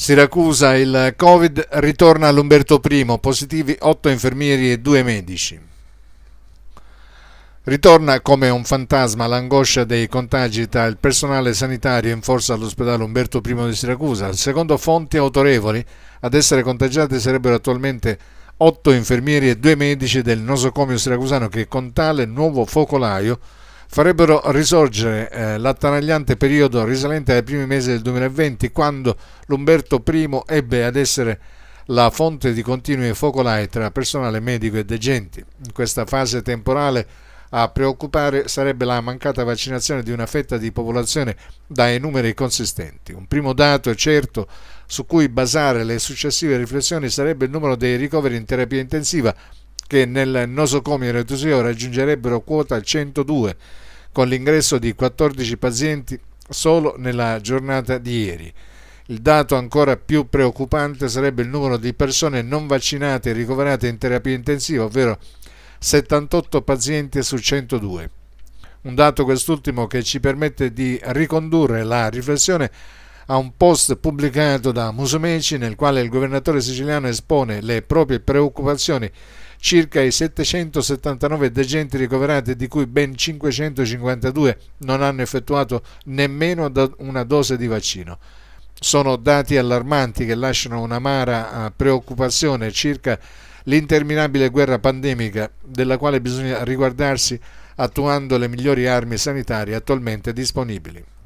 Siracusa il Covid ritorna all'Umberto I, positivi 8 infermieri e 2 medici. Ritorna come un fantasma l'angoscia dei contagi tra il personale sanitario in forza all'ospedale Umberto I di Siracusa. Secondo fonti autorevoli, ad essere contagiati sarebbero attualmente 8 infermieri e 2 medici del nosocomio siracusano che con tale nuovo focolaio farebbero risorgere eh, l'attanagliante periodo risalente ai primi mesi del 2020 quando l'Umberto I ebbe ad essere la fonte di continui focolai tra personale medico e degenti. In questa fase temporale a preoccupare sarebbe la mancata vaccinazione di una fetta di popolazione dai numeri consistenti. Un primo dato certo su cui basare le successive riflessioni sarebbe il numero dei ricoveri in terapia intensiva che nel nosocomio Retusio raggiungerebbero quota 102 con l'ingresso di 14 pazienti solo nella giornata di ieri. Il dato ancora più preoccupante sarebbe il numero di persone non vaccinate e ricoverate in terapia intensiva, ovvero 78 pazienti su 102. Un dato quest'ultimo che ci permette di ricondurre la riflessione a un post pubblicato da Musumeci nel quale il governatore siciliano espone le proprie preoccupazioni circa i 779 degenti ricoverati, di cui ben 552 non hanno effettuato nemmeno una dose di vaccino. Sono dati allarmanti che lasciano un'amara eh, preoccupazione circa l'interminabile guerra pandemica della quale bisogna riguardarsi attuando le migliori armi sanitarie attualmente disponibili.